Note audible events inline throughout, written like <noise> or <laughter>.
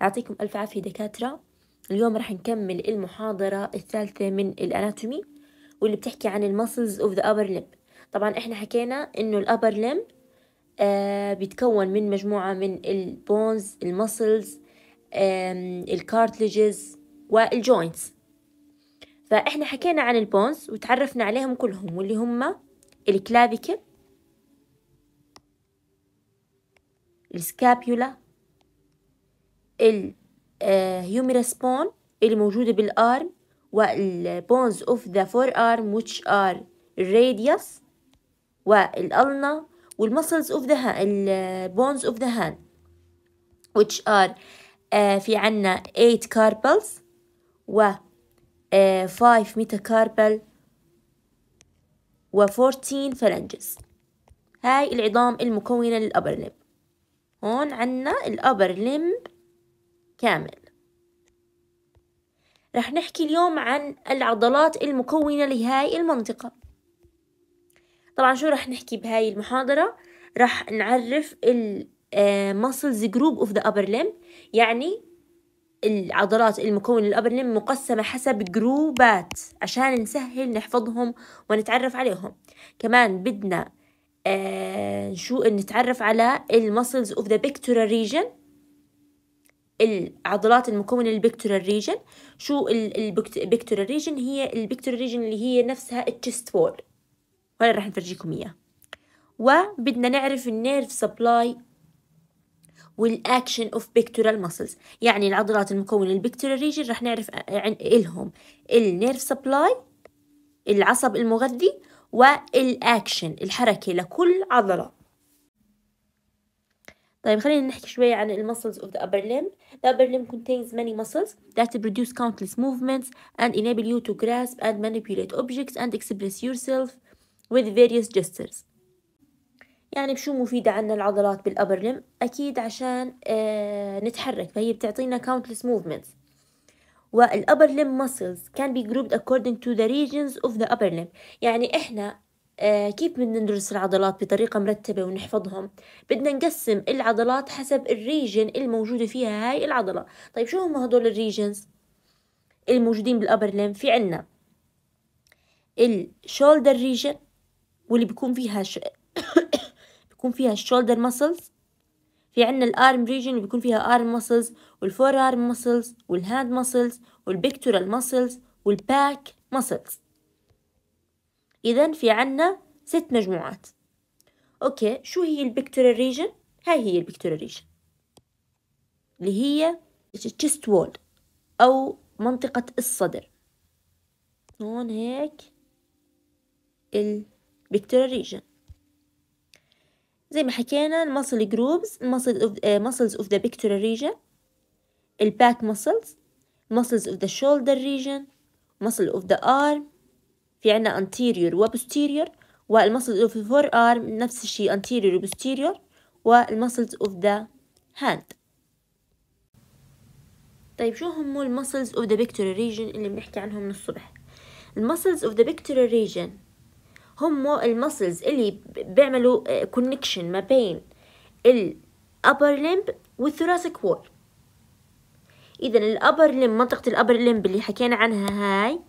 يعطيكم ألف عافية دكاترة اليوم راح نكمل المحاضرة الثالثة من الأناتومي واللي بتحكي عن المسلز اوف ذا upper limb طبعا احنا حكينا انه الابر limb آه بيتكون من مجموعة من البونز المسلز الكارتليجز والجوينتس فاحنا حكينا عن البونز وتعرفنا عليهم كلهم واللي هم الكلافيكل السكابيولا الهيوميرس آه، بون اللي موجودة بالأرم والبونز اوف ذا فور أرم which are الراديوس والألنا والمسلز اوف ذا البونز اوف ذا هاند which are آه في عنا 8 كاربلز و آه 5 ميتاكاربل و 14 فلنجز هاي العظام المكونة للأبر لب هون عنا الأبر لمب كامل رح نحكي اليوم عن العضلات المكونة لهاي المنطقة طبعا شو رح نحكي بهاي المحاضرة رح نعرف ال آه، muscles group of the upper limb يعني العضلات المكونة للأبر لم مقسمة حسب جروبات عشان نسهل نحفظهم ونتعرف عليهم كمان بدنا آه شو نتعرف على المسلز اوف ذا بيكتورال ريجن العضلات المكونة للبكتورال ريجن شو البكتورال ريجن هي البكتورال ريجن اللي هي نفسها التشست وول وهلا رح نفرجيكم اياه وبدنا نعرف النيرف سبلاي والاكشن اوف بكتورال ماسلز يعني العضلات المكونه للبكتورال ريجن رح نعرف الهم النيرف سبلاي العصب المغذي والاكشن الحركه لكل عضله طيب خلينا نحكي شوي عن المسلز اوف ذا upper limb The upper limb contains many muscles that produce countless movements and enable you to grasp and manipulate objects and express yourself with various gestures يعني بشو مفيدة عنا العضلات بالأبر لم أكيد عشان آه نتحرك فهي بتعطينا countless movements والأبر لم muscles can be grouped according to the regions of the upper limb يعني إحنا آه، كيف بدنا ندرس العضلات بطريقة مرتبة ونحفظهم بدنا نقسم العضلات حسب الريجن الموجودة فيها هاي العضلة طيب شو هم هدول الريجنز الموجودين بالأبر لين في عنا الشولدر ريجن واللي بيكون فيها ش... <coughs> بيكون فيها الشولدر ماسلز في عنا الارم ريجن اللي بيكون فيها ارم ماسلز والفور ارم ماسلز والهاند ماسلز والبيكتورال ماسلز والباك ماسلز إذا في عنا ست مجموعات أوكي شو هي البيكتوريال ريجن؟ هاي هي البيكتوريال ريجن اللي هي تشست وول أو منطقة الصدر هون هيك البيكتوريال ريجن زي ما حكينا المسل جروبز اوف muscles اوف ذا pectoral ريجن الباك muscles muscles اوف ذا شولدر ريجن muscle اوف ذا ارم في عنا anterior و posterior والمسلز of the forearm نفس الشيء anterior و posterior والمسلز of the hand طيب شو هم المسلز of the pectoral region اللي بنحكي عنهم من الصبح المسلز of the pectoral region هم المسلز اللي بيعملوا connection ما بين upper limb والثراسك wall إذا الأبر لم منطقة الأبر لم اللي حكينا عنها هاي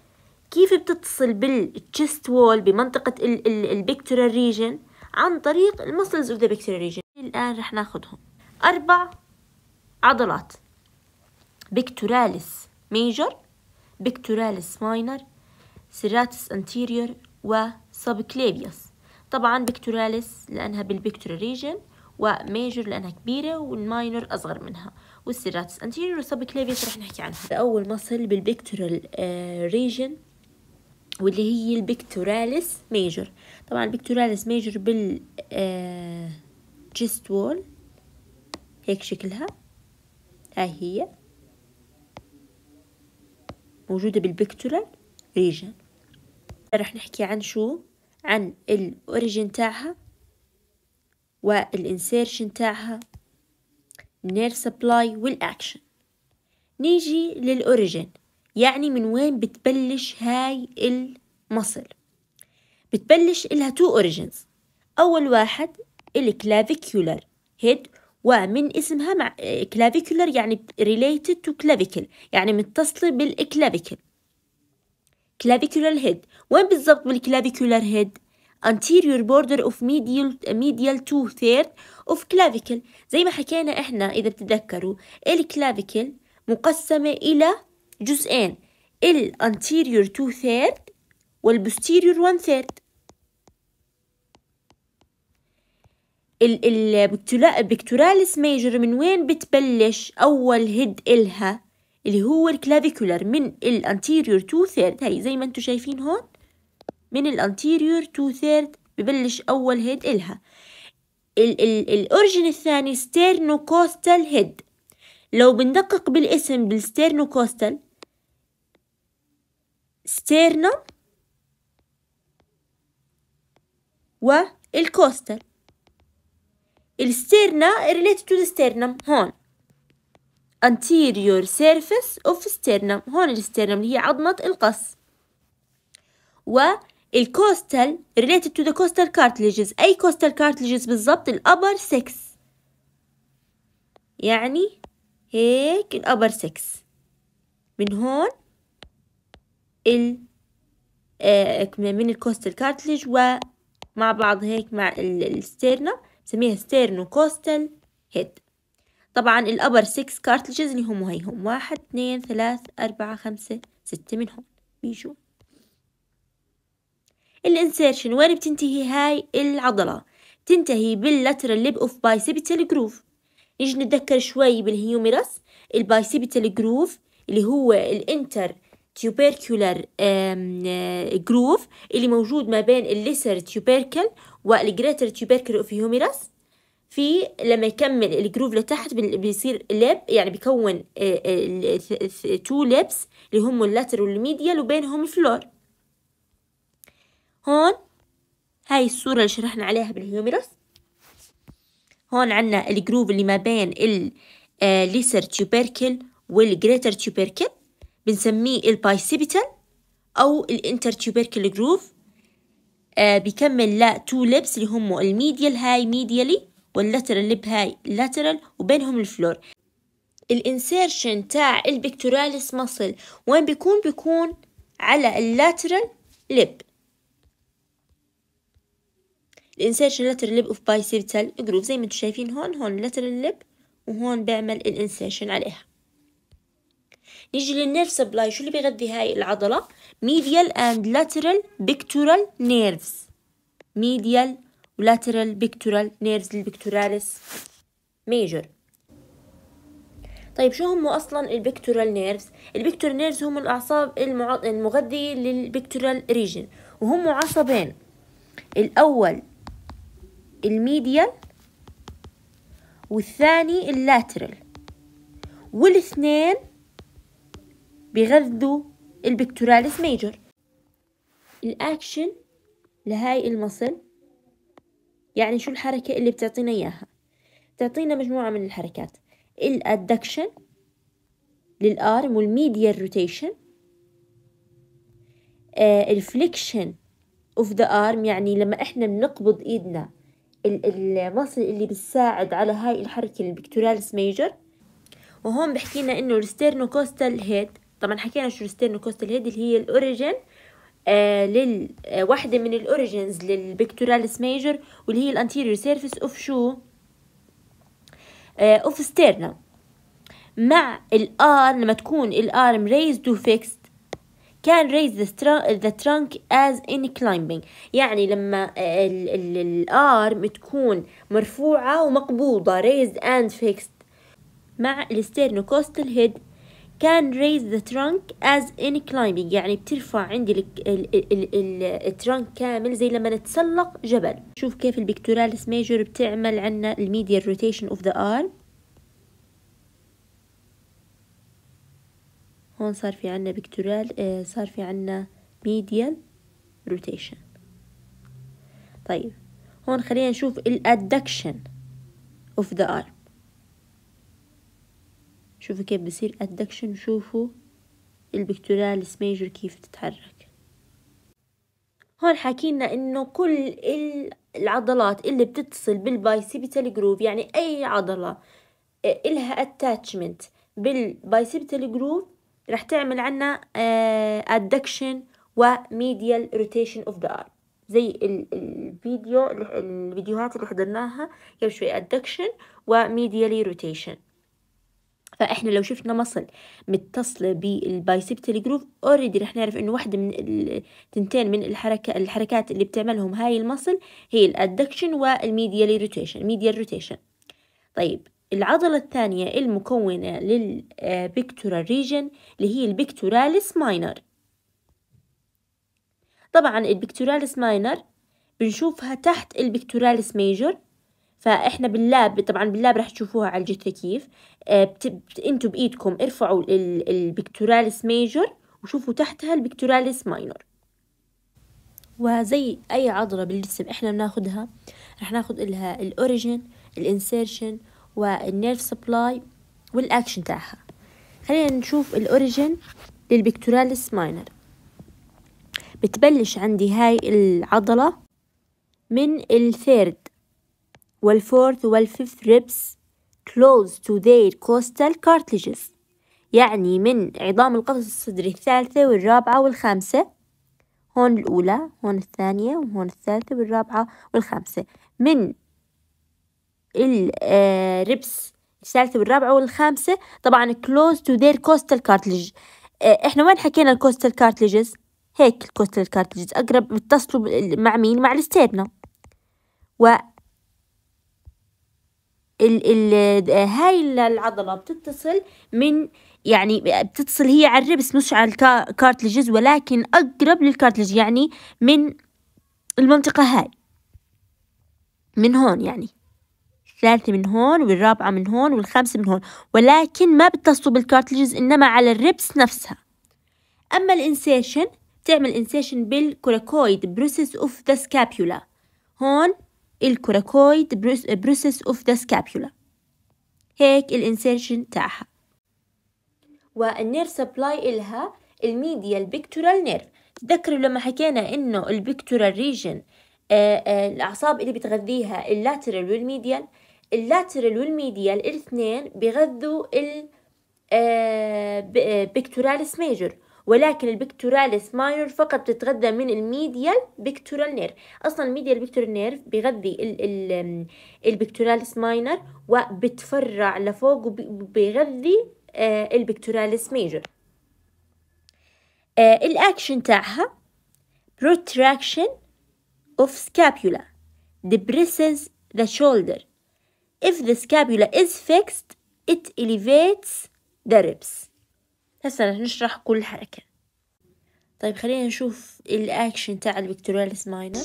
كيف بتتصل بالتشست وول بمنطقة البكتيريال ريجن عن طريق المسلز اوف ذا بكتيريال ريجن الآن رح ناخدهم أربع عضلات بكتوراليس ميجر بكتوراليس ماينر سيراتس انتيريور وسبكليبيوس طبعا بكتوراليس لأنها بالبكتيريال ريجن وميجر لأنها كبيرة والماينر أصغر منها والسيراتس انتيريور وسبكليبيوس رح نحكي عنها أول مسل بالبكتيريال ريجن آه، واللي هي البكتوراليس ميجر طبعا البكتوراليس ميجر بال جست آه، وول هيك شكلها هاي هي موجودة بالبكتورال ريجن رح نحكي عن شو عن الأوريجين تاعها والإنسيرشن تاعها النير سبلاي والأكشن نيجي للأوريجين يعني من وين بتبلش هاي المصل بتبلش إلها تو أوريجنز أول واحد الكلافيكولر هيد ومن اسمها مع كلافيكولر يعني related to clavicle يعني متصلة بالكلافيكل clavicular head وين بالضبط بالكلافيكولر هيد anterior border of medial medial two third of clavicle زي ما حكينا احنا اذا بتتذكروا الكلافيكل مقسمة الى جزئين ال anterior two third وال posterior one third ال ال البكتوراليس ميجر من وين بتبلش أول هيد إلها اللي هو الكلافيكولر من ال anterior two third هاي زي ما انتم شايفين هون من ال anterior two third ببلش أول هيد إلها ال ال الأورجن الثاني ستيرنوكوستال هيد لو بندقق بالاسم بالستيرنوكوستال ستيرنوم والكوستال الستيرنا ريليتد تو the هون anterior surface of sternum هون الستيرنم اللي هي عظمة القص والكوستال ريليتد تو ذا كوستال كارتليجز أي كوستال كارتليجز بالضبط الأبر 6 يعني هيك الأبر 6 من هون ال آه، من الكوستال كارتليج ومع بعض هيك مع الستيرنا نسميها ستيرنو كوستال هيد طبعا الأبر 6 كارتليجز اللي هم هيهم واحد اثنين ثلاث أربعة خمسة ستة من هون بيجوا الانسيرشن وين بتنتهي هاي العضلة تنتهي باللاترال ليب اوف بايسيبيتال جروف نيجي نتذكر شوي بالهيوميرس البايسيبيتال جروف اللي هو الانتر tubercular جروف آه، اللي موجود ما بين الليسر tubercle والجريتر tubercle اوف هيوميرس في لما يكمل الجروف لتحت بيصير لب يعني بيكون تو آه، آه، لبس اللي هم اللاتر والميديال وبينهم الفلور هون هاي الصورة اللي شرحنا عليها بالهيوميرس هون عنا الجروف اللي ما بين الليسر تيوبيركل والجريتر تيوبيركل بنسميه البايسيبيتال أو الانترتيوبيركل جروف آه بيكمل لا تو ليبس اللي هم الميديال هاي ميديالي واللاترال ليب هاي لاترال وبينهم الفلور الانسيرشن تاع البكتوراليس مصل وين بيكون بيكون على اللاترال ليب الانسيرشن لاترال ليب اوف بايسيبتال جروف زي ما انتم شايفين هون هون لاترال ليب وهون بعمل الانسيرشن عليها نيجي للنيرف سبلاي شو اللي بيغذي هاي العضلة ميديال اند لاترال بيكتورال نيرفز ميديال ولاترال بيكتورال نيرفز البيكتوراليس ميجر طيب شو هم اصلا البيكتورال نيرفز البيكتورال نيرفز هم الاعصاب المغذية للبيكتورال ريجن وهم عصبين الاول الميديال والثاني اللاترال والاثنين بيغذوا البكتوراليس ميجر الأكشن لهاي المصل يعني شو الحركة اللي بتعطينا إياها بتعطينا مجموعة من الحركات الادكشن للارم والميديال روتيشن الفليكشن اوف ذا ارم يعني لما احنا بنقبض ايدنا المصل اللي بتساعد على هاي الحركة البكتوراليس ميجر وهون بحكينا انه الستيرنوكوستال هيد طبعا حكينا شورستين وكوستال هيد اللي هي الاوريجين آه لل آه واحدة من الاوريجينز للبكتوراليس ميجر واللي هي الانتيريور سيرفيس اوف شو آه، اوف ستيرنم مع الار لما تكون الار ريزد تو فيكس كان ريز ذا ترانك از ان in يعني لما آه، الارم تكون مرفوعة ومقبوضة ريزد اند فيكس مع كوستال هيد can raise the trunk as in climbing يعني بترفع عندي ال ال ال الترنك كامل زي لما نتسلق جبل شوف كيف البكتورالس ميجور بتعمل عنا الميديال روتيشن اوف ذا arm هون صار في عنا بكتورال آه، صار في عنا ميديال روتيشن طيب هون خلينا نشوف الادكشن اوف ذا arm شوفوا كيف بصير ادكشن شوفوا البكتورال سميجر كيف تتحرك هون حكينا انه كل العضلات اللي بتتصل بالبايسيبيتال جروف يعني اي عضلة آه، إلها اتاتشمنت بالبايسيبيتال جروف رح تعمل عنا ادكشن وميديال روتيشن اوف ذا ار زي الفيديو الفيديوهات اللي حضرناها قبل شوي ادكشن وميديالي روتيشن فاحنا لو شفنا مصل متصلة بالبايسبتال جروف اوريدي رح نعرف انه واحدة من تنتين من الحركة الحركات اللي بتعملهم هاي المصل هي الادكشن والميديال روتيشن ميديال روتيشن طيب العضلة الثانية المكونة للبيكتورال آه، ريجن اللي هي البيكتوراليس ماينر طبعا البيكتوراليس ماينر بنشوفها تحت البيكتوراليس ميجور فاحنا باللاب طبعا باللاب رح تشوفوها على الجثه كيف انتم آه، انتوا بايدكم ارفعوا ال... البكتوراليس ميجر وشوفوا تحتها البكتوراليس ماينور وزي اي عضله بالجسم احنا بناخدها رح ناخد لها الاوريجن الانسيرشن والنيرف سبلاي والاكشن تاعها خلينا نشوف الاوريجن للبكتوراليس ماينر بتبلش عندي هاي العضله من الثيرد والفورث والفيفث ريبس close to their costal cartilages يعني من عظام القفص الصدري الثالثة والرابعة والخامسة هون الأولى هون الثانية وهون الثالثة والرابعة والخامسة من الريبس آه، الثالثة والرابعة والخامسة طبعا close to their costal cartilage آه، احنا وين حكينا الكوستال cartilages هيك الكوستال cartilages أقرب متصلوا مع مين مع الاستيرنا و ال ال هاي العضلة بتتصل من يعني بتتصل هي على الربس مش على الكارتلجز ولكن أقرب للكارتلج يعني من المنطقة هاي من هون يعني الثالثة من هون والرابعة من هون والخامسة من هون ولكن ما بتصلوا بالكارتلجز إنما على الربس نفسها أما الإنسيشن بتعمل إنسيشن بالكوراكويد بروسيس أوف ذا سكابيولا هون الكوراكويد بروسس اوف ذا سكابيولا هيك الانسيرشن تاعها والنير سبلاي إلها الميديا البيكتورال نير تذكروا لما حكينا إنه البيكتورال ريجن آه، آه، الأعصاب اللي بتغذيها اللاترال والميديال اللاترال والميديال الاثنين بغذوا ال آه، ميجور ميجر ولكن البكتوراليس ماينور فقط بتتغذى من الميديال بكتورال نيرف اصلا الميديال بكتورال نيرف بيغذي ال ال البكتوراليس ماينر وبتفرع لفوق وبيغذي آه، البكتوراليس ميجر آه، الاكشن تاعها protraction of scapula depresses the shoulder if the scapula is fixed it elevates the ribs هسه نشرح كل حركة طيب خلينا نشوف الأكشن تاع الفيكتوريالس ماينر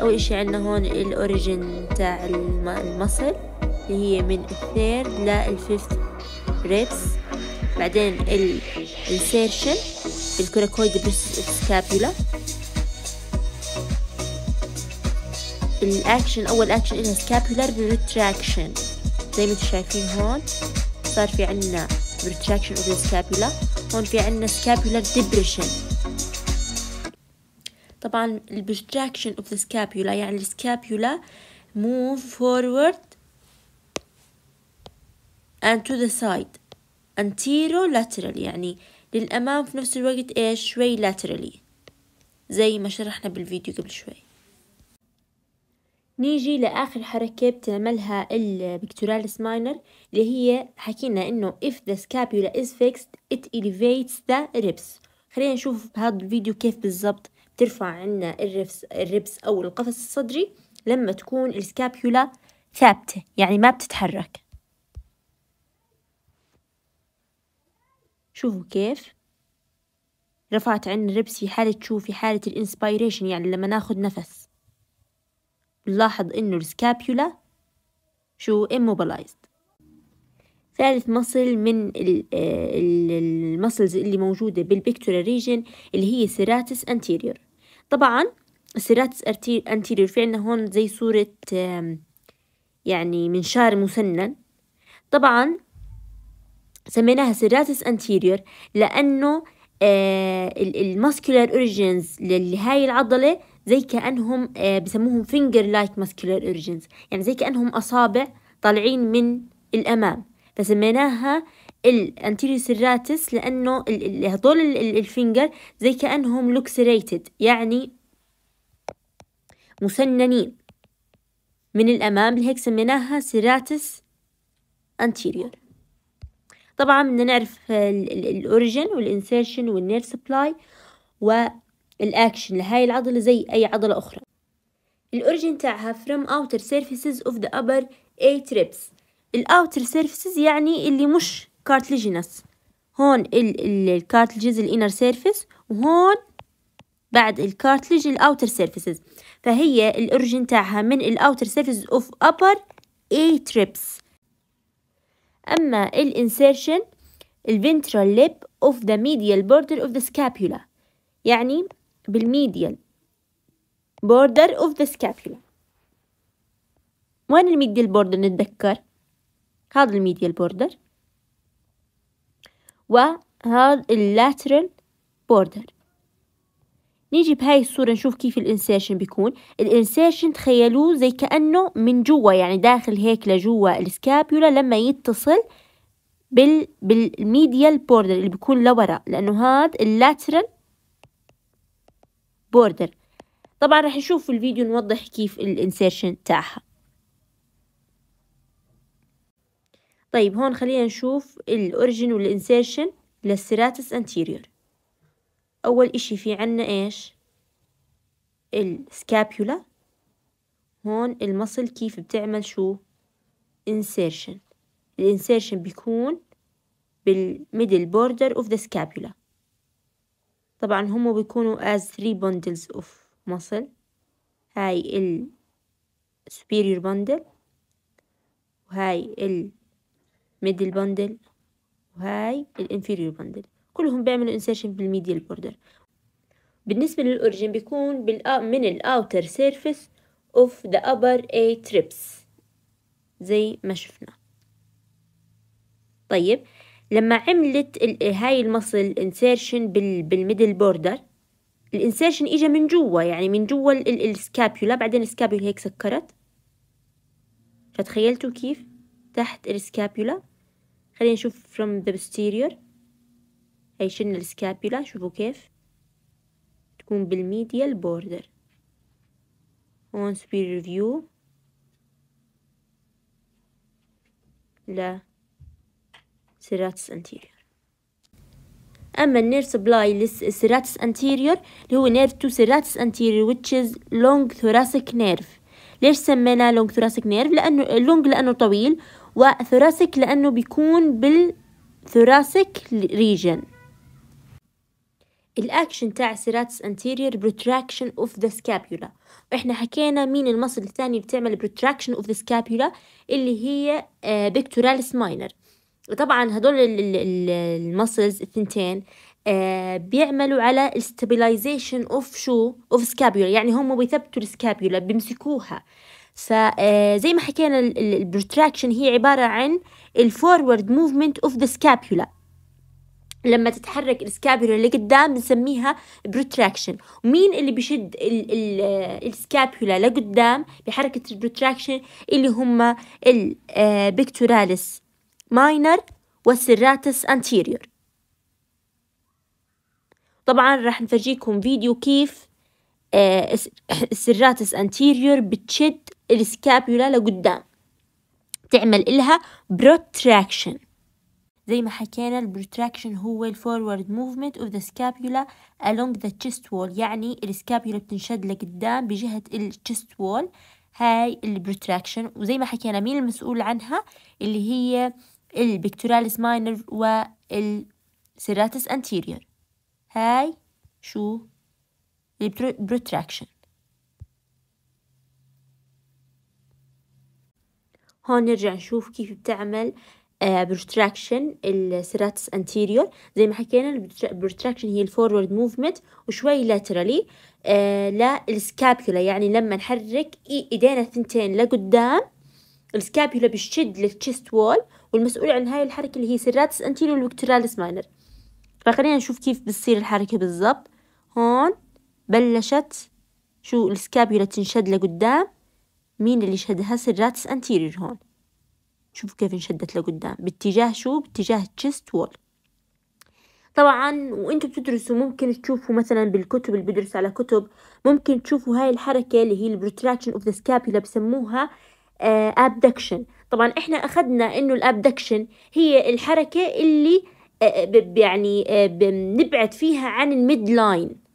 أول إشي عندنا هون الأوريجين تاع المصل اللي هي من الثيرد للفيفث ريبس بعدين الانسيرشن الكوراكويد سكابيولا الاكشن اول اكشن الها سكابيولار ريتراكشن زي ما انتم شايفين هون صار في عندنا retraction of the scapula هون في عندنا scapular depression طبعا ال retraction of the scapula يعني السكابيولا move forward and to the side anterior lateral يعني للأمام في نفس الوقت إيش شوي laterally زي ما شرحنا بالفيديو قبل شوي نيجي لآخر حركة بتعملها البكتوراليس ماينر اللي هي حكينا إنه if the scapula is fixed it elevates the ribs خلينا نشوف بهذا الفيديو كيف بالضبط بترفع عنا الربس, الربس أو القفص الصدري لما تكون السكابيولا ثابتة يعني ما بتتحرك شوفوا كيف رفعت عنا الربس في حالة شو في حالة الانسبيريشن يعني لما ناخد نفس بنلاحظ إنه السكابيولا شو immobilized ثالث مصل من المصلز آه، اللي موجودة بالبيكتورال ريجن اللي هي سيراتس أنتيريور طبعا سيراتس أنتيريور في عنا هون زي صورة يعني منشار مسنن طبعا سميناها سيراتس أنتيريور لأنه آه، الماسكولار أوريجينز لهاي العضلة زي كأنهم آه، بسموهم finger like muscular origins يعني زي كأنهم أصابع طالعين من الأمام فسميناها الانتيريو سيراتس لأنه هذول الفينجر زي كأنهم لوكسريتد يعني مسننين من الأمام لهيك سميناها سيراتس anterior طبعا بدنا نعرف الأوريجن والإنسيرشن والنير سبلاي و الأكشن لهاي العضلة زي أي عضلة أخرى الأوريجين تاعها from outer surfaces of the upper atrips الأوتر surfaces يعني اللي مش cartilaginous هون الكارتلجز الانر سيرفيس وهون بعد الكارتلج الاوتر سيرفيسز فهي origin تاعها من الاوتر سيرفيس اوف ابر اي تريبس اما الانسيرشن الفنترال ليب اوف ذا ميديال بوردر اوف ذا scapula يعني بالميديال border of the scapula وين الميديال border نتذكر هذا الميديال border وهذا اللاترال border نيجي بهاي الصورة نشوف كيف الانسيرشن بيكون الانسيرشن تخيلوه زي كأنه من جوا يعني داخل هيك لجوا السكابيولا لما يتصل بال بالميديال بوردر اللي بيكون لورا لأنه هاد اللاترال بوردر طبعا راح نشوف في الفيديو نوضح كيف الانسيرشن تاعها طيب هون خلينا نشوف الاوريجن والانسيرشن للسيراتس انتيريور اول اشي في عنا ايش السكابيولا هون المصل كيف بتعمل شو انسيرشن الانسيرشن بيكون بالميدل بوردر اوف ذا scapula طبعا هم بيكونوا as three bundles of muscle هاي ال superior bundle وهاي ال middle bundle وهاي ال inferior bundle كلهم بيعملوا insertion بالميديال border بالنسبة للأوريجين بيكون من ال outer surface of the upper A trips زي ما شفنا طيب لما عملت هاي المصل الانسيرشن بالميدل بوردر الانسيرشن اجى من جوا يعني من جوا السكابيولا بعدين السكابيولا هيك سكرت فتخيلتوا كيف تحت السكابيولا خلينا نشوف from the posterior هي شلنا السكابيولا شوفوا كيف تكون بالميديال بوردر هون superior view لا سيراتس انتيريور اما النيرف سبلاي للسيراتس انتيريور اللي هو نيرف تو سيراتس انتيريور which is long thoracic nerve ليش سميناه لونج ثوراسيك نيرف لانه اللونج لانه طويل وثوراسيك لانه بيكون بالثوراسيك ريجن الاكشن تاع سيراتس انتيريور بروتراكشن اوف ذا سكابولا احنا حكينا مين المصل الثاني بتعمل بروتراكشن اوف ذا سكابولا اللي هي بيكتوراليس آه، ماينر طبعا هدول المسلز الثنتين آه، بيعملوا على الستابيلايزيشن اوف شو اوف سكابيولا يعني هم بيثبتوا السكابيولا بيمسكوها فزي آه، ما حكينا البروتراكشن هي عبارة عن الفورورد موفمنت اوف ذا سكابيولا لما تتحرك السكابيولا اللي قدام بنسميها بروتراكشن ومين اللي بيشد ال ال آه، السكابيولا لقدام بحركة البروتراكشن اللي هم البكتوراليس ماينر والسراتس أنتيريور طبعا راح نفرجيكم فيديو كيف السراتس آه، أنتيريور <coughs> بتشد السكابيولا لقدام تعمل إلها بروتراكشن زي ما حكينا البروتراكشن هو الفورورد موفمنت اوف ذا سكابيولا along ذا chest وول يعني السكابيولا بتنشد لقدام بجهة التشيست وول هاي البروتراكشن وزي ما حكينا مين المسؤول عنها اللي هي البكتوراليس ماينر والسيراتس أنتيريور هاي شو البروتراكشن هون نرجع نشوف كيف بتعمل بروتراكشن السيراتس انتيريور زي ما حكينا البروتراكشن هي الفورورد موفمنت وشوي لاترالي آه، للسكابيولا يعني لما نحرك ايدينا الثنتين لقدام السكابيولا بتشد للتشست وول والمسؤول عن هاي الحركة اللي هي سيراتس أنتيريور والفيكتوراليس ماينر فخلينا نشوف كيف بتصير الحركة بالضبط هون بلشت شو السكابيولا تنشد لقدام مين اللي شدها سيراتس أنتيريور هون شوفوا كيف انشدت لقدام باتجاه شو باتجاه تشيست وول طبعا وانتوا بتدرسوا ممكن تشوفوا مثلا بالكتب اللي بدرس على كتب ممكن تشوفوا هاي الحركة اللي هي البروتراكشن اوف ذا سكابيولا بسموها ابدكشن آه، طبعا احنا اخذنا انه الابدكشن هي الحركة اللي آه، آه، يعني آه، بنبعد فيها عن الميد لاين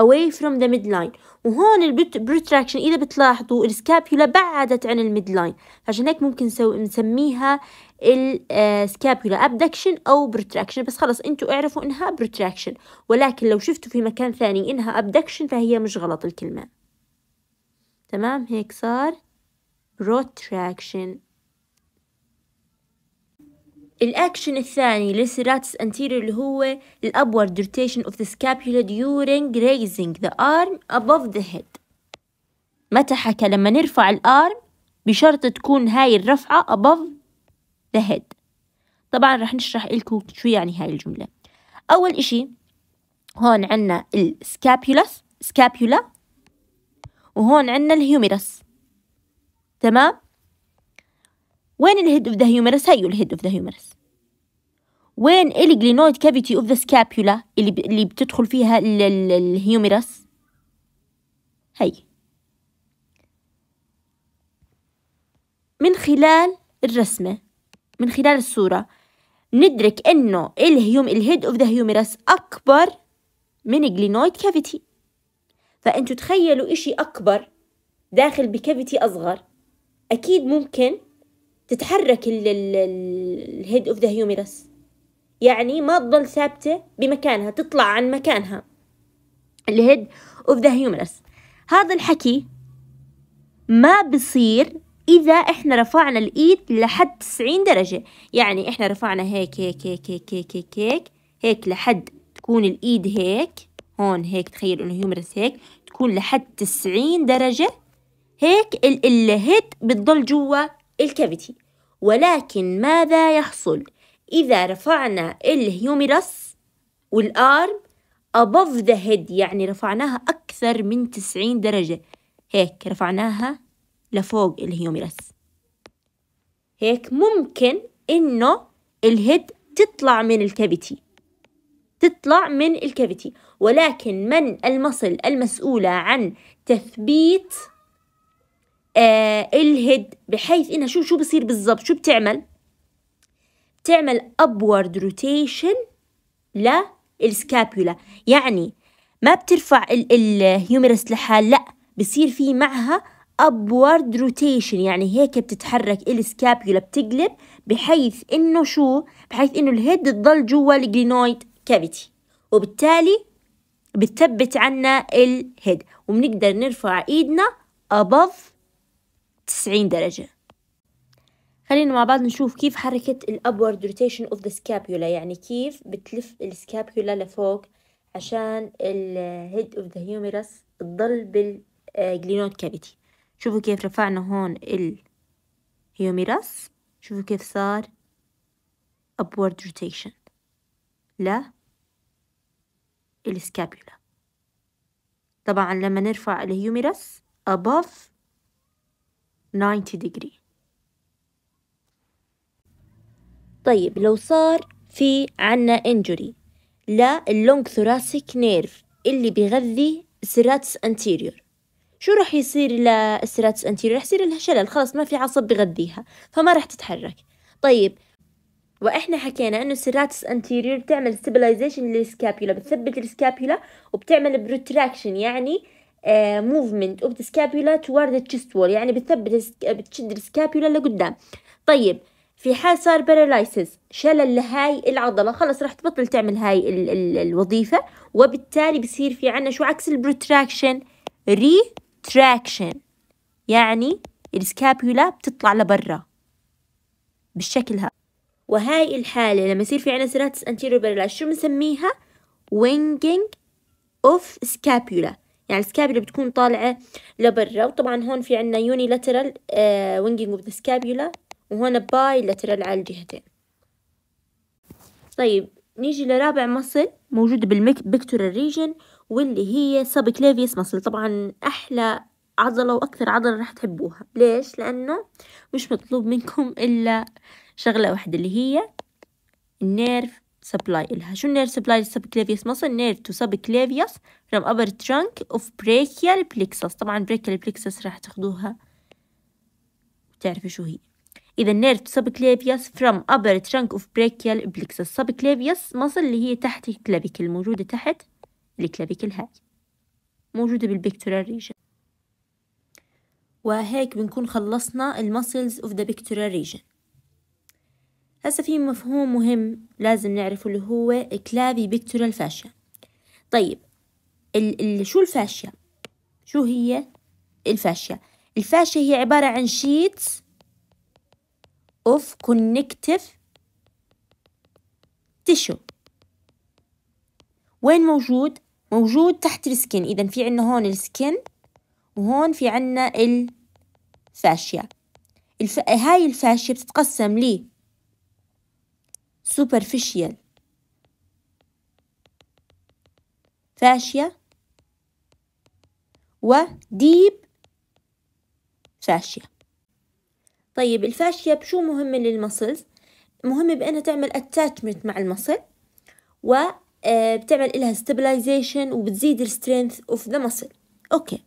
away from the midline وهون البروتراكشن إذا بتلاحظوا السكابيولا بعدت عن الميد لاين عشان هيك ممكن نسميها السكابيولا ابدكشن أو بروتراكشن بس خلص انتوا اعرفوا إنها بروتراكشن ولكن لو شفتوا في مكان ثاني إنها ابدكشن فهي مش غلط الكلمة تمام هيك صار بروتراكشن الاكشن الثاني للسيراتس anterior اللي هو ال upward اوف of the scapula during raising the arm above the head متى حكى لما نرفع الارم بشرط تكون هاي الرفعة above the head طبعا رح نشرح لكم شو يعني هاي الجملة أول إشي هون عنا السكابيولس سكابيولا وهون عنا الهيوميرس تمام وين الهيد اوف ذا هيومرس هيو الهيد اوف ذا هيومرس وين الجلينويد كافيتي اوف ذا سكابيولا اللي اللي بتدخل فيها ال... ال... الهيومرس هي من خلال الرسمة من خلال الصورة ندرك انه الهيوم الهيد اوف ذا هيومرس اكبر من الجلينويد كافيتي فانتوا تخيلوا اشي اكبر داخل بكافيتي اصغر اكيد ممكن تتحرك الهيد اوف ذا هيوميرس يعني ما تضل ثابتة بمكانها تطلع عن مكانها الهيد اوف ذا هيوميرس هذا الحكي ما بصير إذا إحنا رفعنا الإيد لحد 90 درجة يعني إحنا رفعنا هيك هيك هيك هيك هيك هيك هيك, هيك لحد تكون الإيد هيك هون هيك تخيل إنه هيومرس هيك تكون لحد 90 درجة هيك الهيد بتضل جوا الكافيتي ولكن ماذا يحصل إذا رفعنا الهيوميرس والأرم above the head يعني رفعناها أكثر من 90 درجة هيك رفعناها لفوق الهيوميرس هيك ممكن إنه الهيد تطلع من الكافيتي تطلع من الكافيتي ولكن من المصل المسؤولة عن تثبيت آه الهيد بحيث انها شو شو بصير بالضبط شو بتعمل بتعمل upward rotation للسكابولا يعني ما بترفع الهيومرس لحال لا بصير في معها upward rotation يعني هيك بتتحرك السكابيولا بتقلب بحيث انه شو بحيث انه الهيد تضل جوا الجلينويد كافيتي وبالتالي بتثبت عنا الهيد وبنقدر نرفع ايدنا above 90 درجة خلينا مع بعض نشوف كيف حركة الأبورد روتيشن اوف ذا سكابيولا يعني كيف بتلف السكابيولا لفوق عشان الهيد اوف ذا هيوميرس تضل بالجلينود كافيتي شوفوا كيف رفعنا هون الهيوميرس شوفوا كيف صار upward rotation لا السكابيولا طبعا لما نرفع الهيوميرس above 90 degree طيب لو صار في عنا انجري للونج ثوراسيك نيرف اللي بيغذي السيراتس انتيريور شو راح يصير للسيراتس انتيريور راح يصير لها شلل خلاص ما في عصب بغذيها فما راح تتحرك طيب واحنا حكينا انه السيراتس انتيريور بتعمل ستابلايزيشن للسكابيولا بتثبت السكابيولا وبتعمل بروتراكشن يعني آه موفمنت اوف ذا سكابيولا توارد التشست وول يعني بتثبت بتشد السكابيولا لقدام طيب في حال صار باراليسيس شلل لهاي العضلة خلص راح تبطل تعمل هاي ال ال الوظيفة وبالتالي بصير في عنا شو عكس البروتراكشن ريتراكشن يعني السكابيولا بتطلع لبرا بالشكل ها وهاي الحالة لما يصير في عنا سيراتس انتيريور باراليسيس شو بنسميها وينجينج اوف سكابيولا يعني السكابيولا بتكون طالعة لبرا وطبعا هون في عنا يوني لاترال وينجينج اوف ذا سكابيولا وهون باي لاترال على الجهتين طيب نيجي لرابع مصل موجود بالبكتورال ريجن واللي هي سب كليفيس مصل طبعا أحلى عضلة وأكثر عضلة راح تحبوها ليش؟ لأنه مش مطلوب منكم إلا شغلة واحدة اللي هي النيرف سبلاي إلها شو النير سبلاي للسب كلافيوس مصل نير تو سب كلافيوس from ابر trunk اوف بريكيال بليكسس طبعا بريكيال بليكسس راح تاخدوها وتعرفوا شو هي إذا نير تو سب كلافيوس from ابر trunk اوف بريكيال بليكسس سب كلافيوس مصل اللي هي تحت الكلافيكل موجودة تحت الكلافيكل هاي موجودة بالبيكتورال ريجن وهيك بنكون خلصنا المسلز اوف ذا بيكتورال ريجن هسا في مفهوم مهم لازم نعرفه اللي هو كلافي بيكتورال الفاشيا طيب ال ال شو الفاشيا شو هي الفاشيا الفاشيا هي عبارة عن شيت اوف كونكتيف تشو وين موجود موجود تحت السكن اذا في عندنا هون السكن وهون في عندنا الفاشيا الف... هاي الفاشيا بتتقسم لي superficial فاشية deep فاشية طيب الفاشية بشو مهمة للمسلز؟ مهمة بأنها تعمل attachment مع المسل آه، بتعمل إلها stabilization وبتزيد strength of the muscle أوكي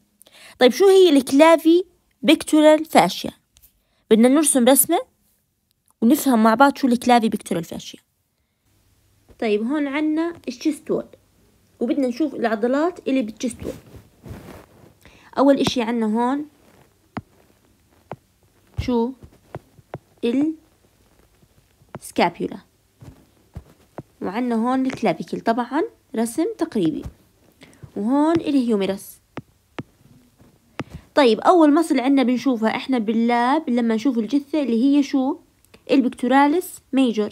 طيب شو هي الكلافي بيكتورال فاشيا؟ بدنا نرسم رسمة ونفهم مع بعض شو الكلافي بيقتلوا الفاشية طيب هون عنا الشيست وول وبدنا نشوف العضلات اللي بالشيست وول أول إشي عنا هون شو السكابيولا وعنا هون الكلافيكل طبعا رسم تقريبي وهون الهيوميرس طيب أول مصل عنا بنشوفها إحنا باللاب لما نشوف الجثة اللي هي شو البكتوراليس ميجور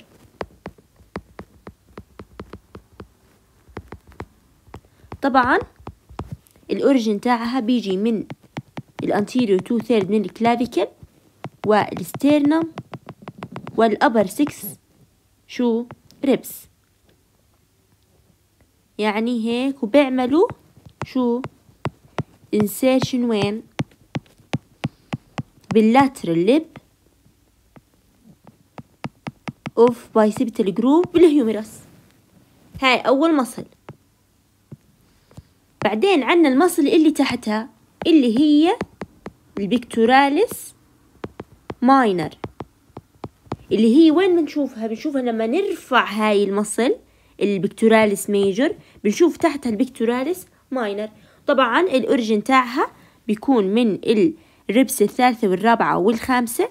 طبعا الأوريجين تاعها بيجي من الانتيريو تو ثيرد من الكلافيكل والستيرنم والابر سكس شو ريبس يعني هيك وبيعملوا شو انسيرشن وين باللاترال ليب اوف bicipital جروب بالهيوميرس هاي اول مصل بعدين عنا المصل اللي تحتها اللي هي البكتوراليس ماينر اللي هي وين بنشوفها بنشوفها لما نرفع هاي المصل البكتوراليس ميجر بنشوف تحتها البكتوراليس ماينر طبعا الاوريجن تاعها بيكون من الربس الثالثة والرابعة والخامسة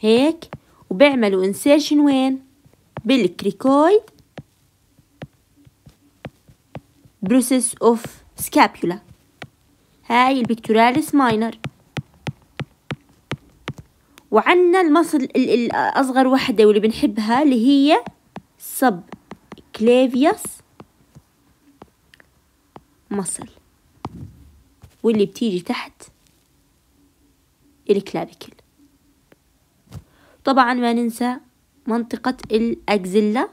هيك وبعملوا انسيرشن وين بالكريكويد بروسيس اوف سكابولا هاي البكتوراليس ماينر وعنا المصل الأصغر وحدة واللي بنحبها اللي هي سب كليفيوس مصل واللي بتيجي تحت الكلافيكل طبعا ما ننسى منطقة الأجزلة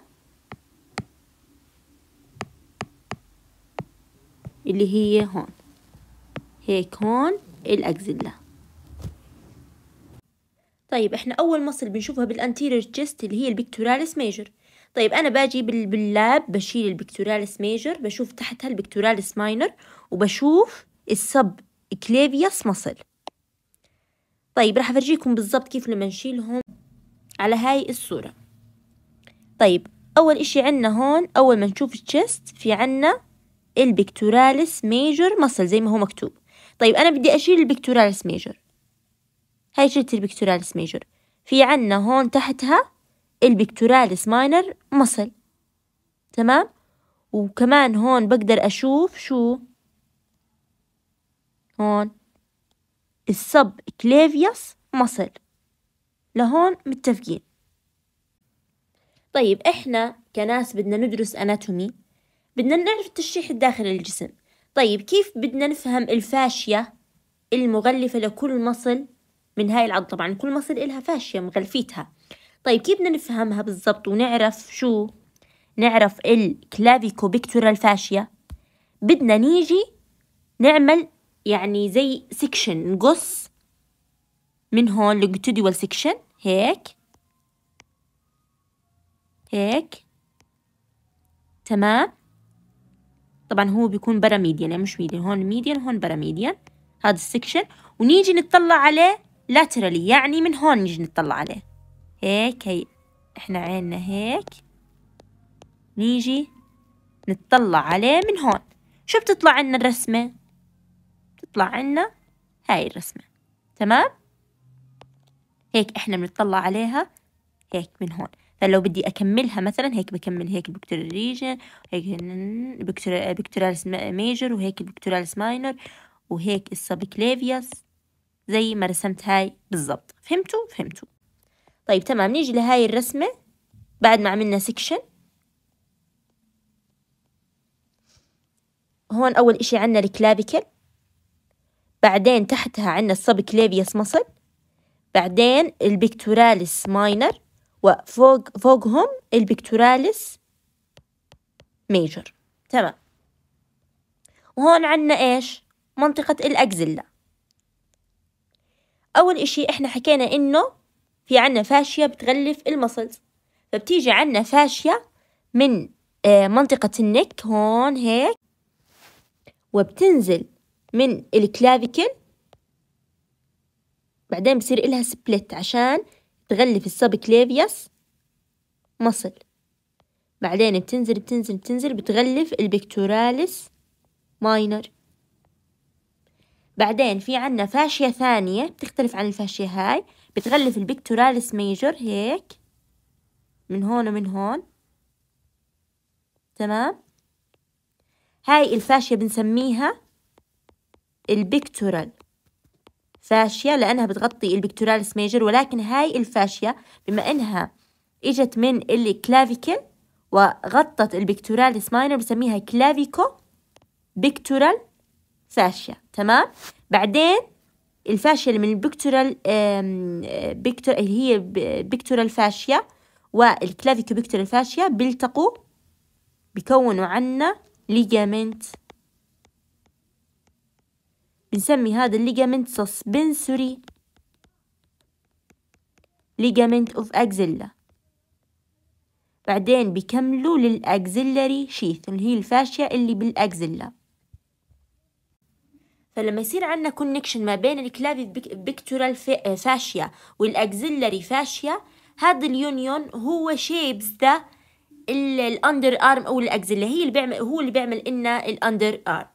اللي هي هون هيك هون الأجزلة طيب احنا أول مصل بنشوفها بالأنتيرير جيست اللي هي البكتوراليس ميجر طيب أنا باجي باللاب بشيل البكتوراليس ميجر بشوف تحتها البكتوراليس ماينر وبشوف السب كليفياس مصل طيب راح أفرجيكم بالضبط كيف لما نشيلهم على هاي الصورة طيب أول إشي عنا هون أول ما نشوف الشيست في عنا البكتوراليس ميجر مصل زي ما هو مكتوب طيب أنا بدي أشيل البكتوراليس ميجر هاي شلت البكتوراليس ميجر في عنا هون تحتها البكتوراليس ماينر مصل تمام وكمان هون بقدر أشوف شو هون السب كليفيوس مصل لهون متفقين طيب إحنا كناس بدنا ندرس أناتومي بدنا نعرف التشريح الداخلي للجسم طيب كيف بدنا نفهم الفاشية المغلفة لكل مصل من هاي العضلة طبعا كل مصل إلها فاشية مغلفيتها طيب كيف بدنا نفهمها بالضبط ونعرف شو نعرف الكلافيكوبيكتورال فاشية بدنا نيجي نعمل يعني زي سكشن نقص من هون لجتوديوال سكشن هيك هيك تمام طبعا هو بيكون برا ميديان يعني مش ميديان هون ميديان هون برا ميديان هذا السكشن ونيجي نطلع عليه لاترالي يعني من هون نيجي نطلع عليه هيك هي احنا عيننا هيك نيجي نطلع عليه من هون شو بتطلع عنا الرسمة بتطلع عنا هاي الرسمة تمام هيك إحنا بنطلع عليها هيك من هون فلو بدي أكملها مثلا هيك بكمل هيك بكتر ريجن هيك بكتيرالس ميجر وهيك البكتيرالس ماينر وهيك السابكليفياس زي ما رسمت هاي بالضبط فهمتوا فهمتوا طيب تمام نيجي لهاي الرسمة بعد ما عملنا سكشن هون أول إشي عنا الكلافيكل بعدين تحتها عنا السابكليفياس مصل بعدين البكتوراليس ماينر وفوق فوقهم البكتوراليس ميجر تمام وهون عنا إيش منطقة الأكزيلا أول إشي إحنا حكينا إنه في عنا فاشية بتغلف المسلز فبتيجي عنا فاشية من آه، منطقة النك هون هيك وبتنزل من الكلافيكل بعدين بصير إلها سبلت عشان تغلف السب كليفيس مصل بعدين بتنزل بتنزل بتنزل بتغلف البكتوراليس ماينر بعدين في عنا فاشية ثانية بتختلف عن الفاشية هاي بتغلف البكتوراليس ميجر هيك من هون ومن هون تمام هاي الفاشية بنسميها البكتورال فاشيا لأنها بتغطي البكتوراليس ميجر ولكن هاي الفاشيا بما إنها إجت من الكلافيكل وغطت البكتوراليس ماينر بسميها كلافيكو بكتورال فاشيا تمام بعدين الفاشيا اللي من البكتورال بكتور اللي هي بكتورال فاشيا والكلافيكو بكتورال فاشيا بيلتقوا بكونوا عنا ليجامنت بنسمي هذا الليجامنت سسبنسوري ليجامنت اوف اكزيلا بعدين بيكملوا للاكزيلاري شيث اللي هي الفاشية اللي بالأكزيلا فلما يصير عندنا كونكشن ما بين الكلافي بيكتورال فاشيا والاكزيلاري فاشيا هذا اليونيون هو شيبس ذا الاندر ارم او الاكزيلا هي اللي بيعمل هو اللي بيعمل لنا الاندر ارم